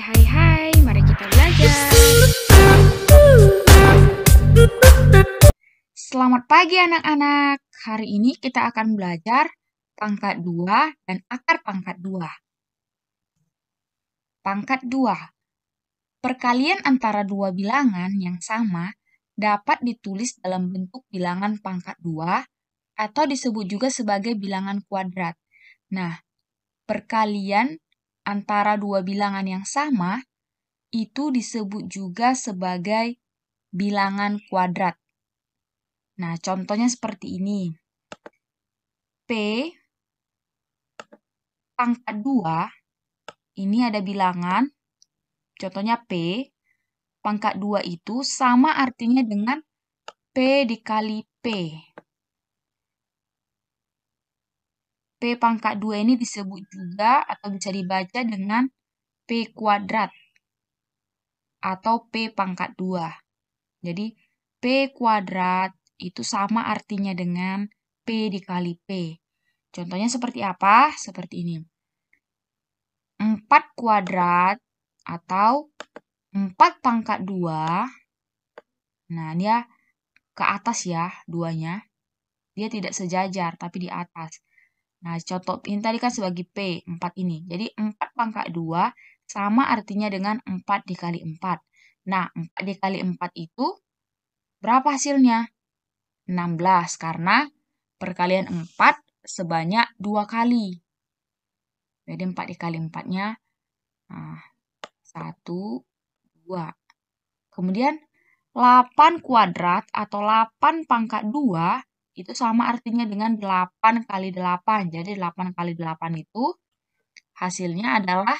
hai hai, mari kita belajar. Selamat pagi anak-anak. Hari ini kita akan belajar pangkat 2 dan akar pangkat 2. Pangkat 2. Perkalian antara dua bilangan yang sama dapat ditulis dalam bentuk bilangan pangkat 2 atau disebut juga sebagai bilangan kuadrat. Nah, perkalian antara dua bilangan yang sama itu disebut juga sebagai bilangan kuadrat. Nah, contohnya seperti ini. P pangkat 2, ini ada bilangan, contohnya P, pangkat 2 itu sama artinya dengan P dikali P. P pangkat 2 ini disebut juga atau bisa dibaca dengan P kuadrat atau P pangkat 2. Jadi P kuadrat itu sama artinya dengan P dikali P. Contohnya seperti apa? Seperti ini. 4 kuadrat atau 4 pangkat 2. Nah, dia ke atas ya, duanya. Dia tidak sejajar, tapi di atas. Nah, contoh ini tadi kan sebagai P, 4 ini. Jadi 4 pangkat 2 sama artinya dengan 4 dikali 4. Nah, 4 dikali 4 itu berapa hasilnya? 16, karena perkalian 4 sebanyak 2 kali. Jadi 4 dikali 4-nya nah, 1, 2. Kemudian 8 kuadrat atau 8 pangkat 2 itu sama artinya dengan 8 kali 8. Jadi 8 kali 8 itu hasilnya adalah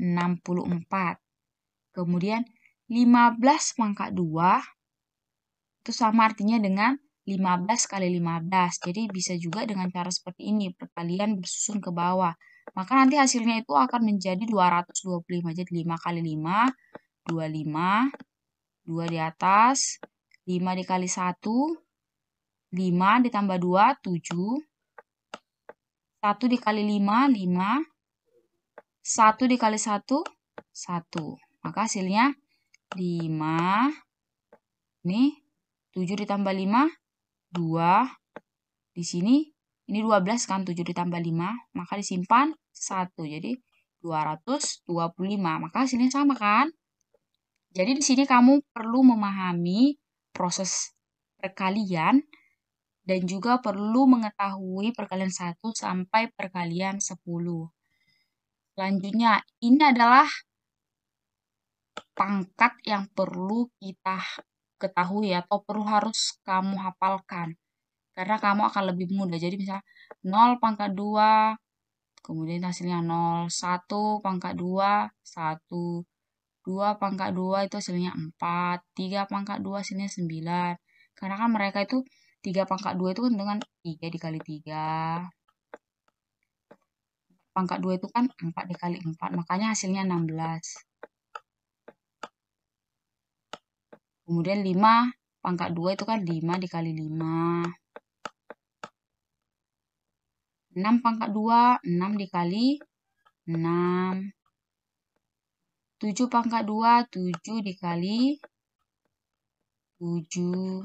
64. Kemudian 15 pangkat 2 itu sama artinya dengan 15 kali 15. Jadi bisa juga dengan cara seperti ini, perkalian bersusun ke bawah. Maka nanti hasilnya itu akan menjadi 225. Jadi 5 kali 5, 25, 2 di atas, 5 dikali 1, 5 ditambah 2, 7. 1 dikali 5, 5. 1 dikali 1, 1. Maka hasilnya 5. Ini 7 ditambah 5, 2. Di sini, ini 12 kan, 7 ditambah 5. Maka disimpan 1. Jadi 225. Maka hasilnya sama kan? Jadi di sini kamu perlu memahami proses perkalian dan juga perlu mengetahui perkalian 1 sampai perkalian 10. Selanjutnya, ini adalah pangkat yang perlu kita ketahui atau perlu harus kamu hafalkan. Karena kamu akan lebih mudah. Jadi misalnya 0 pangkat 2, kemudian hasilnya 0, 1 pangkat 2, 1, 2 pangkat 2 itu hasilnya 4, 3 pangkat 2 hasilnya 9. Karena kan mereka itu 3 pangkat 2 itu kan dengan 3 dikali 3. Pangkat 2 itu kan 4 dikali 4, makanya hasilnya 16. Kemudian 5, pangkat 2 itu kan 5 dikali 5. 6 pangkat 2, 6 dikali 6. 7 pangkat 2, 7 dikali 7.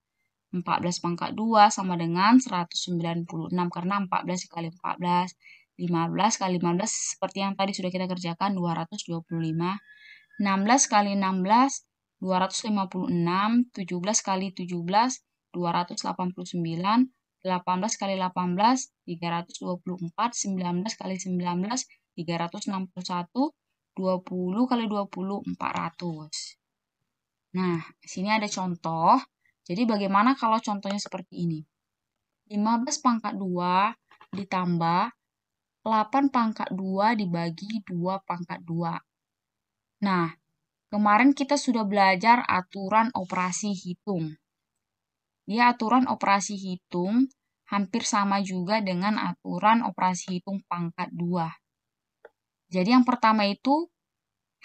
14 pangkat 2 sama dengan 196 karena 14 kali 14 15 kali 15 seperti yang tadi sudah kita kerjakan 225 16 kali 16 256 17 kali 17 289 18 kali 18 324 19 kali 19 361 20 kali 20 400 Nah, sini ada contoh jadi bagaimana kalau contohnya seperti ini? 15 pangkat 2 ditambah 8 pangkat 2 dibagi 2 pangkat 2. Nah, kemarin kita sudah belajar aturan operasi hitung. Ya aturan operasi hitung hampir sama juga dengan aturan operasi hitung pangkat 2. Jadi yang pertama itu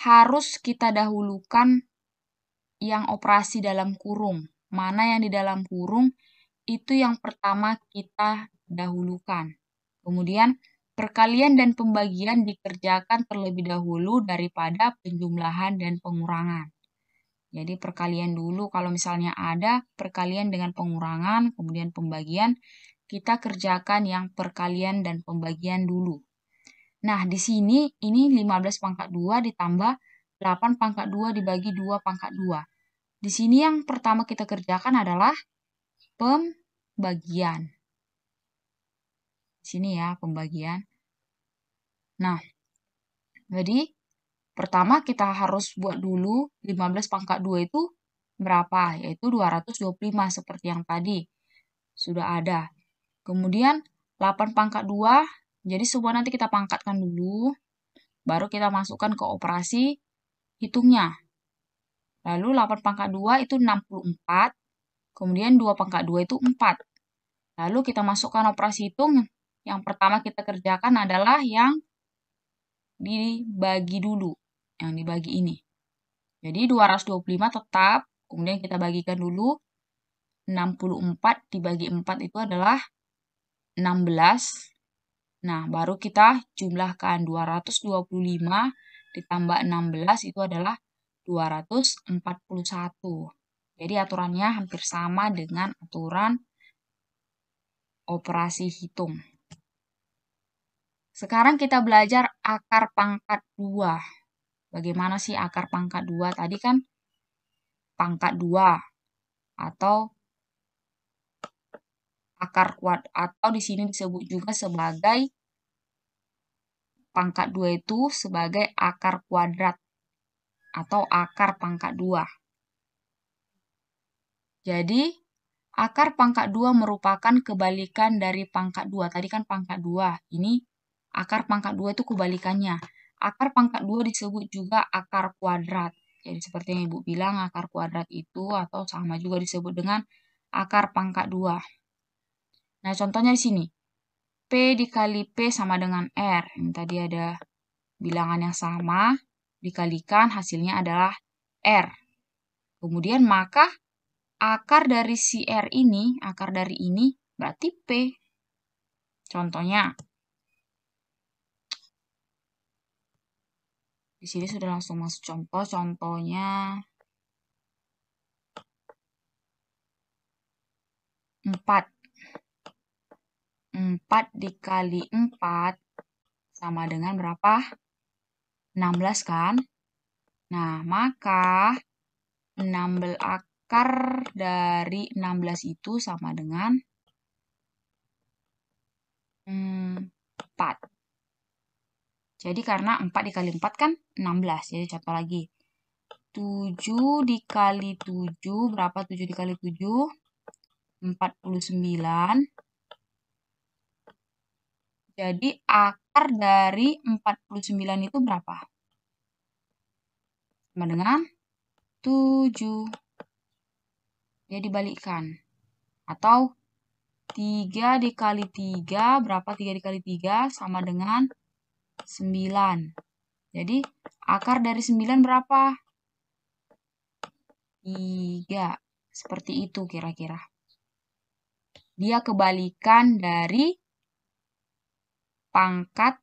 harus kita dahulukan yang operasi dalam kurung mana yang di dalam kurung itu yang pertama kita dahulukan. Kemudian, perkalian dan pembagian dikerjakan terlebih dahulu daripada penjumlahan dan pengurangan. Jadi perkalian dulu kalau misalnya ada perkalian dengan pengurangan, kemudian pembagian, kita kerjakan yang perkalian dan pembagian dulu. Nah, di sini ini 15 pangkat 2 ditambah 8 pangkat 2 dibagi 2 pangkat 2. Di sini yang pertama kita kerjakan adalah pembagian. Di sini ya, pembagian. Nah, jadi pertama kita harus buat dulu 15 pangkat 2 itu berapa? Yaitu 225 seperti yang tadi. Sudah ada. Kemudian 8 pangkat 2, jadi semua nanti kita pangkatkan dulu. Baru kita masukkan ke operasi hitungnya. Lalu 8 pangkat 2 itu 64, kemudian 2 pangkat 2 itu 4. Lalu kita masukkan operasi hitung, yang pertama kita kerjakan adalah yang dibagi dulu, yang dibagi ini. Jadi 225 tetap, kemudian kita bagikan dulu, 64 dibagi 4 itu adalah 16. Nah, baru kita jumlahkan 225 ditambah 16 itu adalah 241. Jadi aturannya hampir sama dengan aturan operasi hitung. Sekarang kita belajar akar pangkat 2. Bagaimana sih akar pangkat 2? Tadi kan pangkat 2 atau akar kuat atau di sini disebut juga sebagai pangkat 2 itu sebagai akar kuadrat atau akar pangkat 2. Jadi, akar pangkat 2 merupakan kebalikan dari pangkat 2. Tadi kan pangkat 2, ini akar pangkat 2 itu kebalikannya. Akar pangkat 2 disebut juga akar kuadrat. Jadi seperti yang Ibu bilang, akar kuadrat itu atau sama juga disebut dengan akar pangkat 2. Nah, contohnya di sini. P dikali P sama dengan R. Ini tadi ada bilangan yang sama, dikalikan hasilnya adalah R. Kemudian maka akar dari si R ini, akar dari ini berarti P. Contohnya, di sini sudah langsung masuk contoh, contohnya empat empat dikali empat sama dengan berapa? 16 kan? Nah, maka 16 akar dari 16 itu sama dengan 4. Jadi karena 4 dikali 4 kan 16, jadi contoh lagi. 7 dikali 7, berapa 7 dikali 7? 49. Jadi akar akar dari 49 itu berapa? Sama dengan 7. Dia dibalikkan. Atau 3 dikali 3, berapa 3 dikali 3? Sama dengan 9. Jadi, akar dari 9 berapa? 3. Seperti itu kira-kira. Dia kebalikan dari pangkat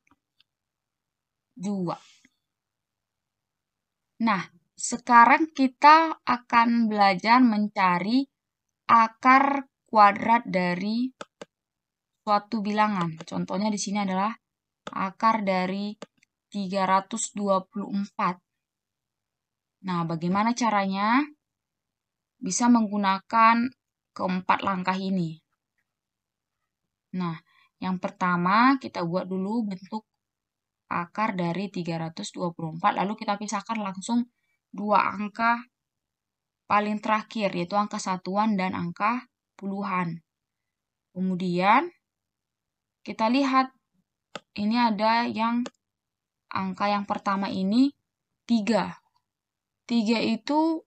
2. Nah, sekarang kita akan belajar mencari akar kuadrat dari suatu bilangan. Contohnya di sini adalah akar dari 324. Nah, bagaimana caranya? Bisa menggunakan keempat langkah ini. Nah, yang pertama, kita buat dulu bentuk akar dari 324, lalu kita pisahkan langsung dua angka paling terakhir, yaitu angka satuan dan angka puluhan. Kemudian, kita lihat ini ada yang angka yang pertama ini 3. 3 itu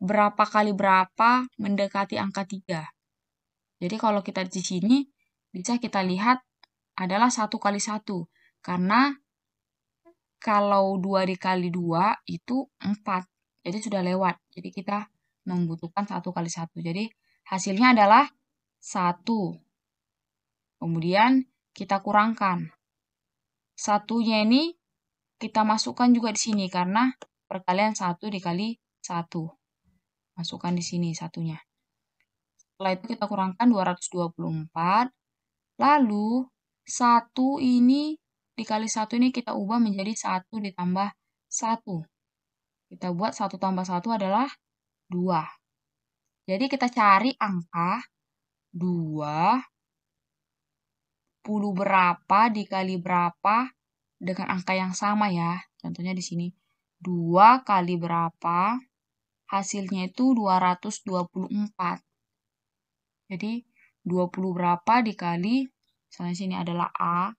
berapa kali berapa mendekati angka 3. Jadi kalau kita di sini bisa kita lihat adalah satu kali satu Karena kalau dua dikali dua itu empat Jadi sudah lewat. Jadi kita membutuhkan satu kali satu Jadi hasilnya adalah satu Kemudian kita kurangkan. Satunya ini kita masukkan juga di sini karena perkalian satu dikali satu Masukkan di sini satunya. Setelah itu kita kurangkan 224 Lalu, satu ini dikali satu ini kita ubah menjadi satu ditambah satu. Kita buat satu tambah satu adalah dua. Jadi kita cari angka 2 puluh berapa dikali berapa dengan angka yang sama ya. Contohnya di sini 2 kali berapa hasilnya itu 224. Jadi 20 berapa dikali, misalnya sini adalah A,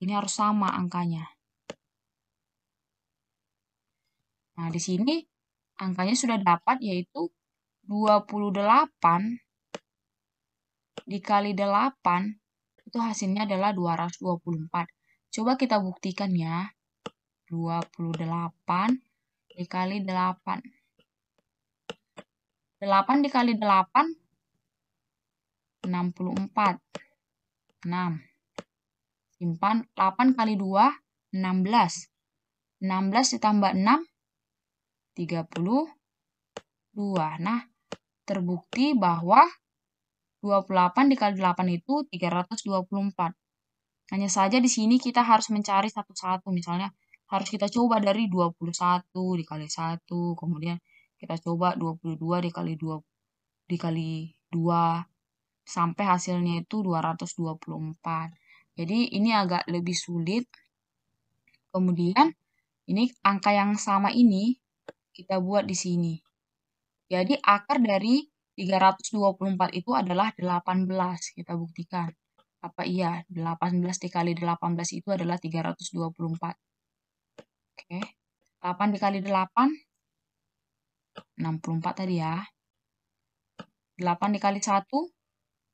ini harus sama angkanya. Nah, di sini angkanya sudah dapat yaitu 28 dikali 8 itu hasilnya adalah 224. Coba kita buktikan ya. 28 dikali 8. 8 dikali 8 64. 6. Simpan 8 kali 2, 16. 16 ditambah 6, 32. Nah, terbukti bahwa 28 dikali 8 itu 324. Hanya saja di sini kita harus mencari satu-satu. Misalnya harus kita coba dari 21 dikali 1, kemudian kita coba 22 dikali 2 dikali 2, sampai hasilnya itu 224. Jadi ini agak lebih sulit. Kemudian ini angka yang sama ini kita buat di sini. Jadi akar dari 324 itu adalah 18. Kita buktikan. Apa iya? 18 dikali 18 itu adalah 324. Oke. 8 dikali 8. 64 tadi ya. 8 dikali 1.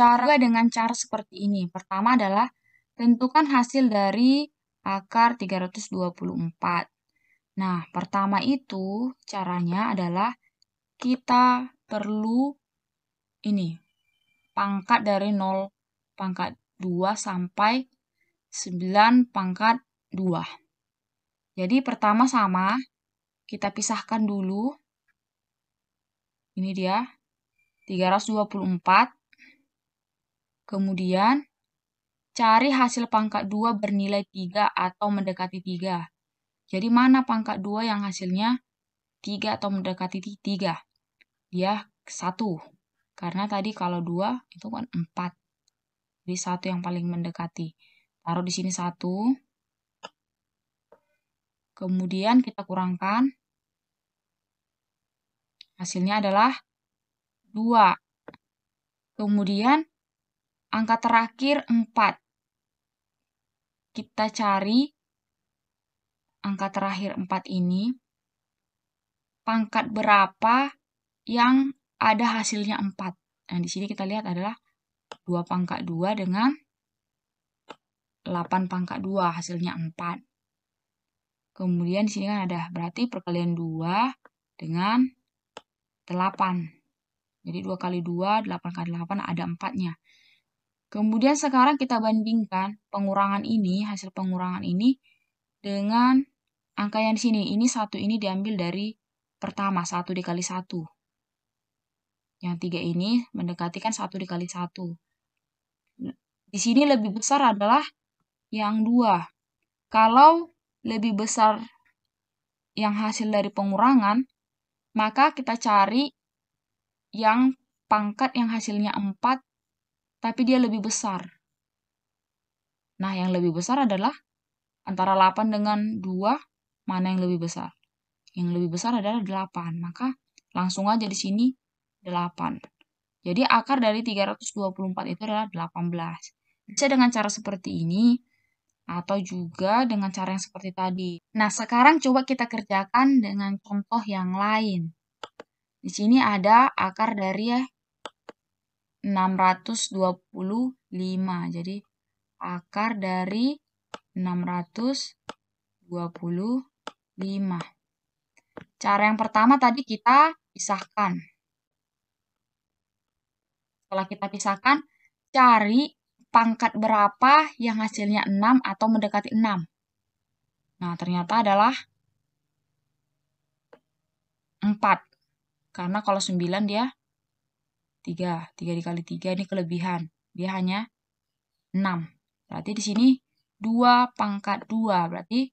Cara dengan cara seperti ini. Pertama adalah tentukan hasil dari akar 324. Nah, pertama itu caranya adalah kita perlu ini pangkat dari 0 pangkat 2 sampai 9 pangkat 2. Jadi pertama sama, kita pisahkan dulu. Ini dia, 324. Kemudian, cari hasil pangkat 2 bernilai 3 atau mendekati 3. Jadi mana pangkat 2 yang hasilnya 3 atau mendekati 3? Dia 1. Karena tadi kalau 2 itu kan 4. Jadi 1 yang paling mendekati. Taruh di sini 1. Kemudian kita kurangkan. Hasilnya adalah 2. Kemudian angka terakhir 4. Kita cari angka terakhir 4 ini pangkat berapa yang ada hasilnya 4. Nah, di sini kita lihat adalah 2 pangkat 2 dengan 8 pangkat 2 hasilnya 4. Kemudian di sini kan ada berarti perkalian 2 dengan 8. Jadi 2 kali 2, 8 kali 8 ada 4-nya. Kemudian sekarang kita bandingkan pengurangan ini, hasil pengurangan ini dengan angka yang di sini. Ini satu ini diambil dari pertama, satu dikali satu. Yang tiga ini mendekati kan satu dikali satu. Di sini lebih besar adalah yang dua. Kalau lebih besar yang hasil dari pengurangan, maka kita cari yang pangkat yang hasilnya 4 tapi dia lebih besar. Nah, yang lebih besar adalah antara 8 dengan 2, mana yang lebih besar? Yang lebih besar adalah 8, maka langsung aja di sini 8. Jadi akar dari 324 itu adalah 18. Bisa dengan cara seperti ini, atau juga dengan cara yang seperti tadi. Nah, sekarang coba kita kerjakan dengan contoh yang lain. Di sini ada akar dari 625. Jadi akar dari 625. Cara yang pertama tadi kita pisahkan. Setelah kita pisahkan, cari pangkat berapa yang hasilnya 6 atau mendekati 6. Nah, ternyata adalah 4. Karena kalau 9 dia 3. 3 dikali 3 ini kelebihan. Dia hanya 6. Berarti di sini 2 pangkat 2. Berarti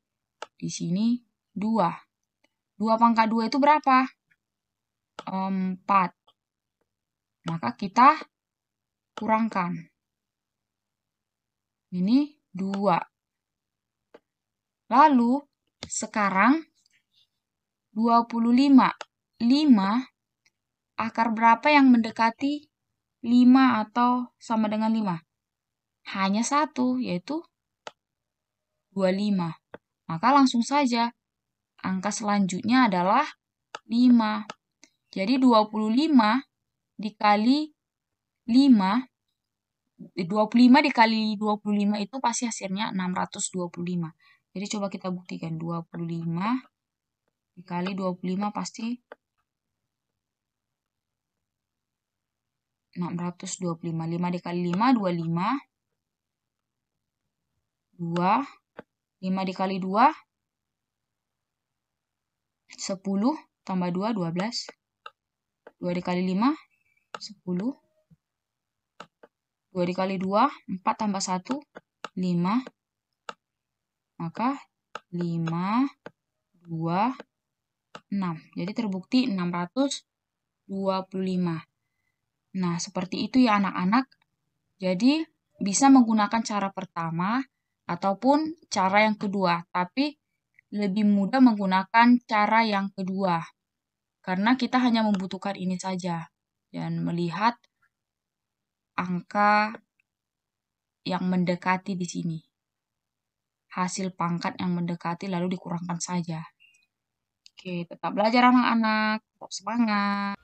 di sini 2. 2 pangkat 2 itu berapa? 4. Maka kita kurangkan. Ini 2. Lalu sekarang 25. 5 akar berapa yang mendekati 5 atau sama dengan 5? Hanya satu, yaitu 25. Maka langsung saja, angka selanjutnya adalah 5. Jadi 25 dikali 5 25 eh, dikali 25 itu pasti hasilnya 625. Jadi coba kita buktikan 25 dikali 25 pasti 625. 625. 5 dikali 5, 25. 2. 5 dikali 2, 10. Tambah 2, 12. 2 dikali 5, 10. 2 dikali 2, 4 tambah 1, 5. Maka 5, 2, 6. Jadi terbukti 625. Nah, seperti itu ya anak-anak. Jadi, bisa menggunakan cara pertama ataupun cara yang kedua, tapi lebih mudah menggunakan cara yang kedua. Karena kita hanya membutuhkan ini saja dan melihat angka yang mendekati di sini. Hasil pangkat yang mendekati lalu dikurangkan saja. Oke, tetap belajar anak-anak, tetap semangat.